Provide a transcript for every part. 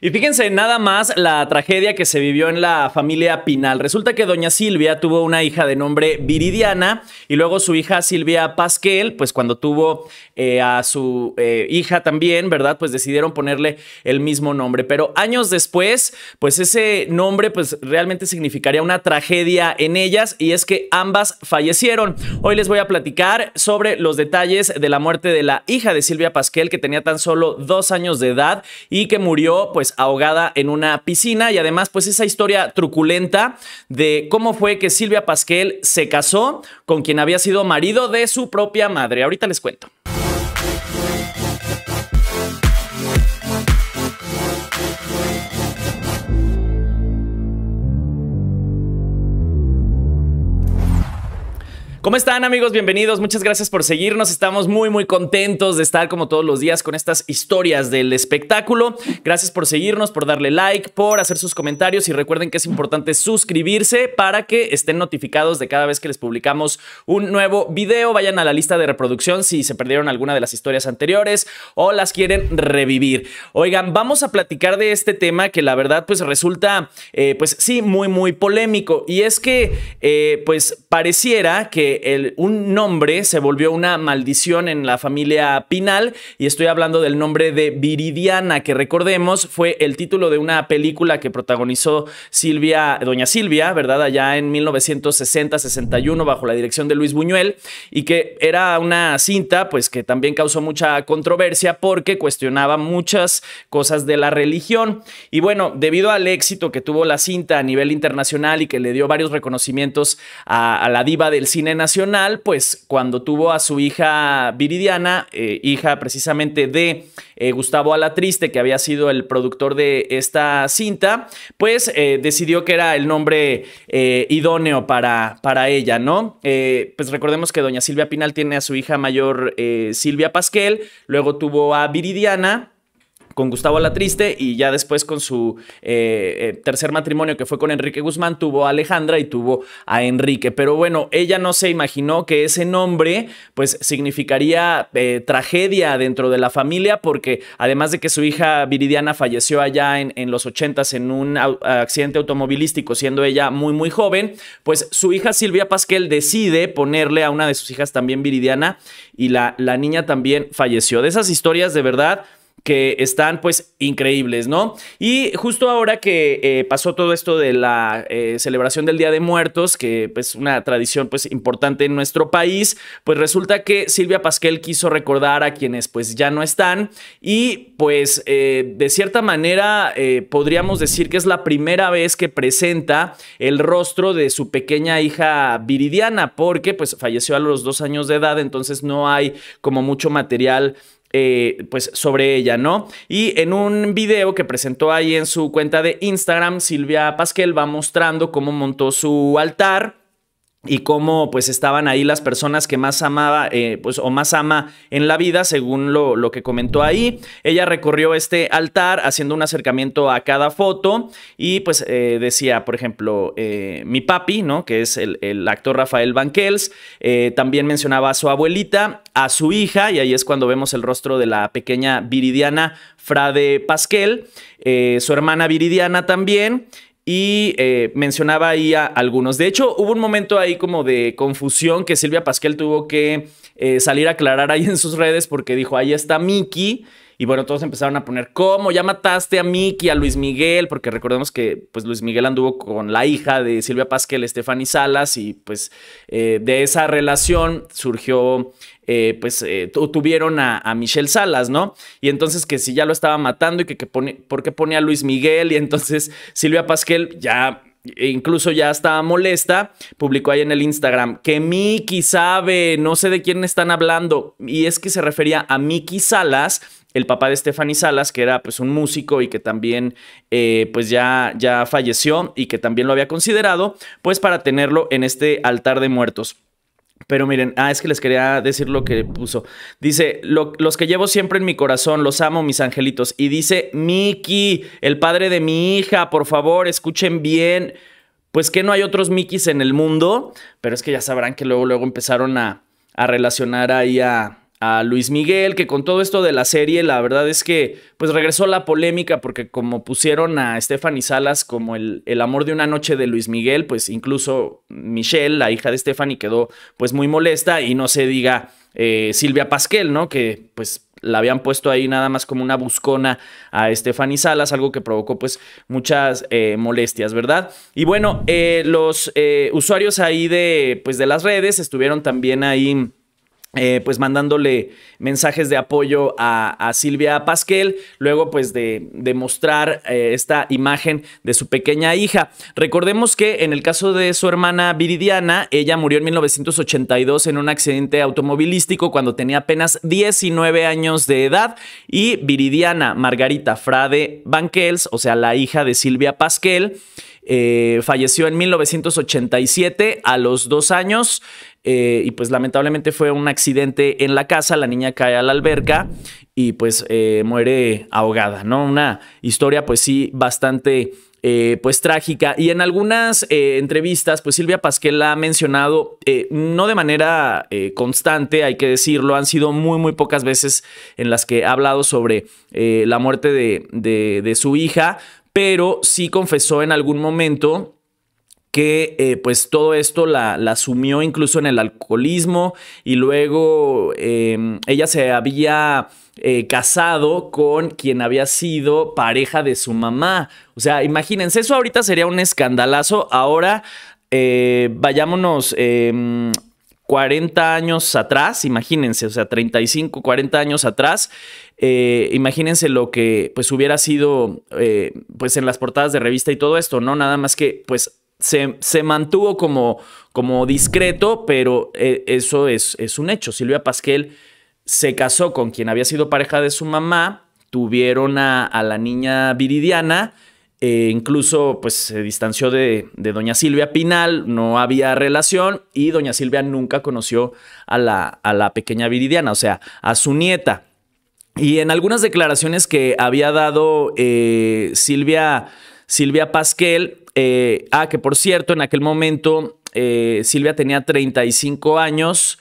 Y fíjense nada más la tragedia que se vivió en la familia Pinal. Resulta que doña Silvia tuvo una hija de nombre Viridiana y luego su hija Silvia Pasquel, pues cuando tuvo eh, a su eh, hija también, ¿verdad? Pues decidieron ponerle el mismo nombre. Pero años después, pues ese nombre pues realmente significaría una tragedia en ellas y es que ambas fallecieron. Hoy les voy a platicar sobre los detalles de la muerte de la hija de Silvia Pasquel que tenía tan solo dos años de edad y que murió. Pues pues ahogada en una piscina y además pues esa historia truculenta de cómo fue que Silvia Pasquel se casó con quien había sido marido de su propia madre. Ahorita les cuento. ¿Cómo están amigos? Bienvenidos, muchas gracias por seguirnos. Estamos muy muy contentos de estar como todos los días con estas historias del espectáculo. Gracias por seguirnos, por darle like, por hacer sus comentarios y recuerden que es importante suscribirse para que estén notificados de cada vez que les publicamos un nuevo video. Vayan a la lista de reproducción si se perdieron alguna de las historias anteriores o las quieren revivir. Oigan, vamos a platicar de este tema que la verdad pues resulta eh, pues sí muy muy polémico y es que eh, pues pareciera que un nombre se volvió una maldición en la familia Pinal y estoy hablando del nombre de Viridiana, que recordemos fue el título de una película que protagonizó Silvia, doña Silvia, ¿verdad? Allá en 1960-61 bajo la dirección de Luis Buñuel y que era una cinta pues que también causó mucha controversia porque cuestionaba muchas cosas de la religión. Y bueno, debido al éxito que tuvo la cinta a nivel internacional y que le dio varios reconocimientos a, a la diva del cine nacional, pues cuando tuvo a su hija Viridiana, eh, hija precisamente de eh, Gustavo Alatriste, que había sido el productor de esta cinta, pues eh, decidió que era el nombre idóneo para, para ella, ¿no? pues recordemos que doña Silvia Pinal tiene a su hija mayor Silvia Pasquel, luego tuvo a Viridiana con Gustavo triste y ya después con su eh, eh, tercer matrimonio que fue con Enrique Guzmán tuvo a Alejandra y tuvo a Enrique. Pero bueno, ella no se imaginó que ese nombre pues significaría eh, tragedia dentro de la familia porque además de que su hija Viridiana falleció allá en, los ochentas en un accidente automovilístico siendo ella muy muy joven, pues su hija Silvia Pasquel decide ponerle a una de sus hijas también Viridiana y la, la niña también falleció. De esas historias de verdad que están pues increíbles, ¿no? Y justo ahora que eh, pasó todo esto de la eh, celebración del Día de Muertos, que pues una tradición pues importante en nuestro país, pues resulta que Silvia Pasquel quiso recordar a quienes pues ya no están y pues eh, de cierta manera podríamos decir que es la primera vez que presenta el rostro de su pequeña hija Viridiana, porque pues falleció a los dos años de edad, entonces no hay como mucho material eh, pues sobre ella, ¿no? Y en un video que presentó ahí en su cuenta de Instagram, Silvia Pasquel va mostrando cómo montó su altar y cómo pues estaban ahí las personas que más amaba eh, pues, o más ama en la vida, según lo, lo, que comentó ahí. Ella recorrió este altar haciendo un acercamiento a cada foto y pues eh, decía, por ejemplo, eh, mi papi, ¿no? que es el, el actor Rafael Banquels, también mencionaba a su abuelita, a su hija, y ahí es cuando vemos el rostro de la pequeña Viridiana Frade Pasquel, su hermana Viridiana también, y eh, mencionaba ahí a algunos. De hecho, hubo un momento ahí como de confusión que Silvia Pasquel tuvo que eh, salir a aclarar ahí en sus redes porque dijo, ahí está Miki... Y bueno, todos empezaron a poner, ¿cómo? Ya mataste a Miki, a Luis Miguel, porque recordemos que pues Luis Miguel anduvo con la hija de Silvia Pasquel, Estefany Salas, y pues eh, de esa relación surgió eh, pues eh, tuvieron a, Michelle Salas, ¿no? Y entonces que si ya lo estaba matando y que, que pone, por qué pone a Luis Miguel y entonces Silvia Pasquel ya e incluso ya estaba molesta, publicó ahí en el Instagram que Miki sabe, no sé de quién están hablando y es que se refería a Miki Salas el papá de Stephanie Salas, que era pues un músico y que también eh, pues ya, ya falleció y que también lo había considerado, pues para tenerlo en este altar de muertos. Pero miren, ah, es que les quería decir lo que puso. Dice, los que llevo siempre en mi corazón, los amo, mis angelitos. Y dice, Miki, el padre de mi hija, por favor, escuchen bien. Pues que no hay otros Mikis en el mundo, pero es que ya sabrán que luego, luego empezaron a, a relacionar ahí a, a Luis Miguel, que con todo esto de la serie, la verdad es que pues regresó la polémica porque como pusieron a Stephanie Salas como el, amor de una noche de Luis Miguel, pues incluso Michelle, la hija de Stephanie, quedó pues muy molesta y no se diga eh, Silvia Pasquel, ¿no? Que pues la habían puesto ahí nada más como una buscona a Stephanie Salas, algo que provocó pues muchas eh, molestias, ¿verdad? Y bueno, eh, los usuarios ahí de pues de las redes estuvieron también ahí eh, pues mandándole mensajes de apoyo a, Silvia Pasquel, luego pues de, mostrar eh, esta imagen de su pequeña hija. Recordemos que en el caso de su hermana Viridiana, ella murió en 1982 en un accidente automovilístico cuando tenía apenas 19 años de edad y Viridiana Margarita Frade Banquels, o sea, la hija de Silvia Pasquel, eh, falleció en 1987 a los dos años eh, y pues lamentablemente fue un accidente en la casa, la niña cae a la alberca y pues eh, muere ahogada, ¿no? Una historia pues sí bastante... Eh, pues trágica. Y en algunas entrevistas, pues Silvia Pasquel ha mencionado, no de manera constante, hay que decirlo, han sido muy, muy pocas veces en las que ha hablado sobre la muerte de su hija, pero sí confesó en algún momento que eh, pues todo esto la, la, sumió incluso en el alcoholismo y luego em, ella se había eh, casado con quien había sido pareja de su mamá. O sea, imagínense, eso ahorita sería un escandalazo. Ahora eh, vayámonos... 40 em, años atrás, imagínense, o sea, 35, 40 años atrás, imagínense lo que pues hubiera sido pues en las portadas de revista y todo esto, ¿no? Nada más que pues se, mantuvo como, como discreto, pero eh, eso es, es, un hecho. Silvia Pasquel se casó con quien había sido pareja de su mamá, tuvieron a, la niña Viridiana, eh, incluso pues se distanció de, doña Silvia Pinal, no había relación y doña Silvia nunca conoció a la, a la pequeña Viridiana, o sea, a su nieta. Y en algunas declaraciones que había dado eh, Silvia Silvia Pasquel. Eh, ah, que por cierto, en aquel momento eh, Silvia tenía 35 años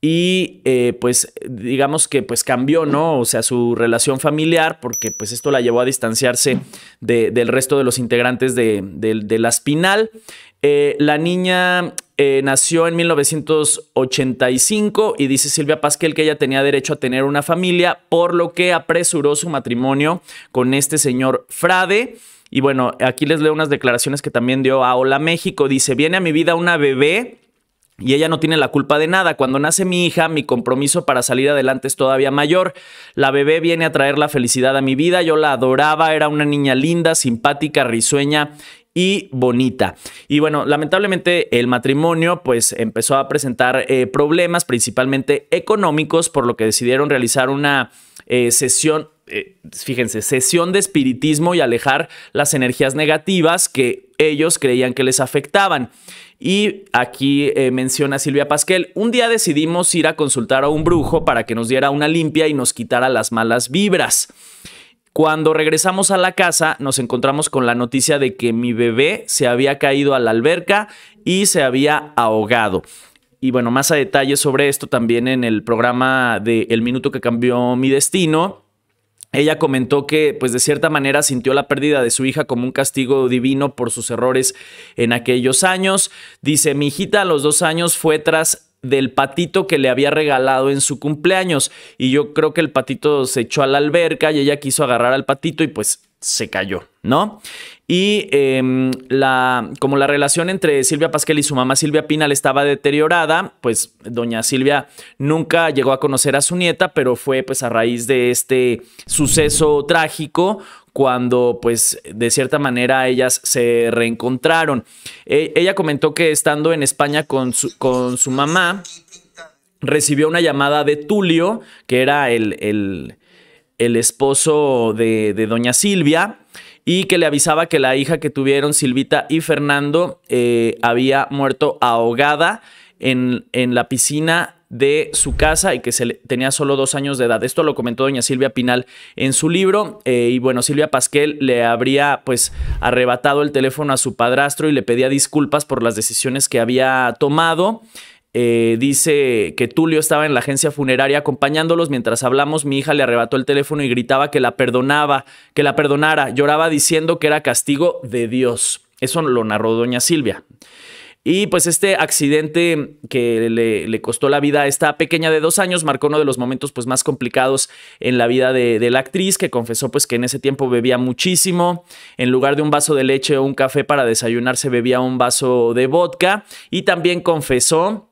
y eh, pues digamos que pues cambió, ¿no? O sea, su relación familiar, porque pues esto la llevó a distanciarse del resto de los integrantes de, la Espinal. la niña nació en 1985 y dice Silvia Pasquel que ella tenía derecho a tener una familia, por lo que apresuró su matrimonio con este señor Frade. Y bueno, aquí les leo unas declaraciones que también dio a Hola México. Dice, viene a mi vida una bebé y ella no tiene la culpa de nada. Cuando nace mi hija, mi compromiso para salir adelante es todavía mayor. La bebé viene a traer la felicidad a mi vida. Yo la adoraba, era una niña linda, simpática, risueña y bonita. Y bueno, lamentablemente el matrimonio pues empezó a presentar eh, problemas principalmente económicos, por lo que decidieron realizar una eh, sesión eh, fíjense, sesión de espiritismo y alejar las energías negativas que ellos creían que les afectaban. Y aquí eh, menciona Silvia Pasquel, un día decidimos ir a consultar a un brujo para que nos diera una limpia y nos quitara las malas vibras. Cuando regresamos a la casa nos encontramos con la noticia de que mi bebé se había caído a la alberca y se había ahogado. Y bueno, más a detalle sobre esto también en el programa de El Minuto que Cambió Mi Destino, ella comentó que, pues de cierta manera, sintió la pérdida de su hija como un castigo divino por sus errores en aquellos años. Dice, mi hijita a los dos años fue tras del patito que le había regalado en su cumpleaños y yo creo que el patito se echó a la alberca y ella quiso agarrar al patito y pues se cayó, ¿no? Y em, la, como la relación entre Silvia Pasquel y su mamá Silvia Pinal estaba deteriorada, pues doña Silvia nunca llegó a conocer a su nieta, pero fue pues a raíz de este suceso trágico cuando pues de cierta manera ellas se reencontraron. E, ella comentó que estando en España con su, con su mamá, recibió una llamada de Tulio, que era el, el el esposo de, doña Silvia y que le avisaba que la hija que tuvieron Silvita y Fernando eh, había muerto ahogada en, en, la piscina de su casa y que se tenía solo dos años de edad. Esto lo comentó doña Silvia Pinal en su libro eh, y bueno, Silvia Pasquel le habría pues arrebatado el teléfono a su padrastro y le pedía disculpas por las decisiones que había tomado. Eh, dice que Tulio estaba en la agencia funeraria acompañándolos. Mientras hablamos, mi hija le arrebató el teléfono y gritaba que la perdonaba, que la perdonara. Lloraba diciendo que era castigo de Dios. Eso lo narró doña Silvia. Y pues este accidente que le, costó la vida a esta pequeña de dos años marcó uno de los momentos pues más complicados en la vida de, de, la actriz que confesó pues que en ese tiempo bebía muchísimo. En lugar de un vaso de leche o un café para desayunar se bebía un vaso de vodka y también confesó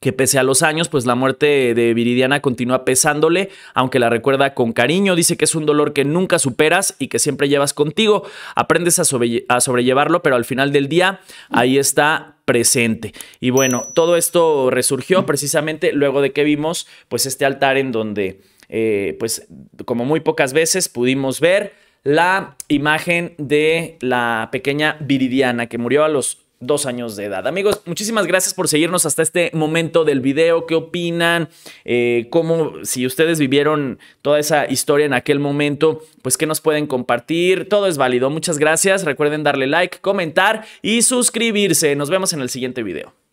que pese a los años, pues la muerte de Viridiana continúa pesándole, aunque la recuerda con cariño, dice que es un dolor que nunca superas y que siempre llevas contigo, aprendes a, sobrellevarlo, pero al final del día ahí está presente. Y bueno, todo esto resurgió precisamente luego de que vimos pues este altar en donde, eh, pues como muy pocas veces pudimos ver la imagen de la pequeña Viridiana que murió a los dos años de edad. Amigos, muchísimas gracias por seguirnos hasta este momento del video. ¿Qué opinan? Eh, ¿Cómo, si ustedes vivieron toda esa historia en aquel momento, pues qué nos pueden compartir? Todo es válido. Muchas gracias. Recuerden darle like, comentar y suscribirse. Nos vemos en el siguiente video.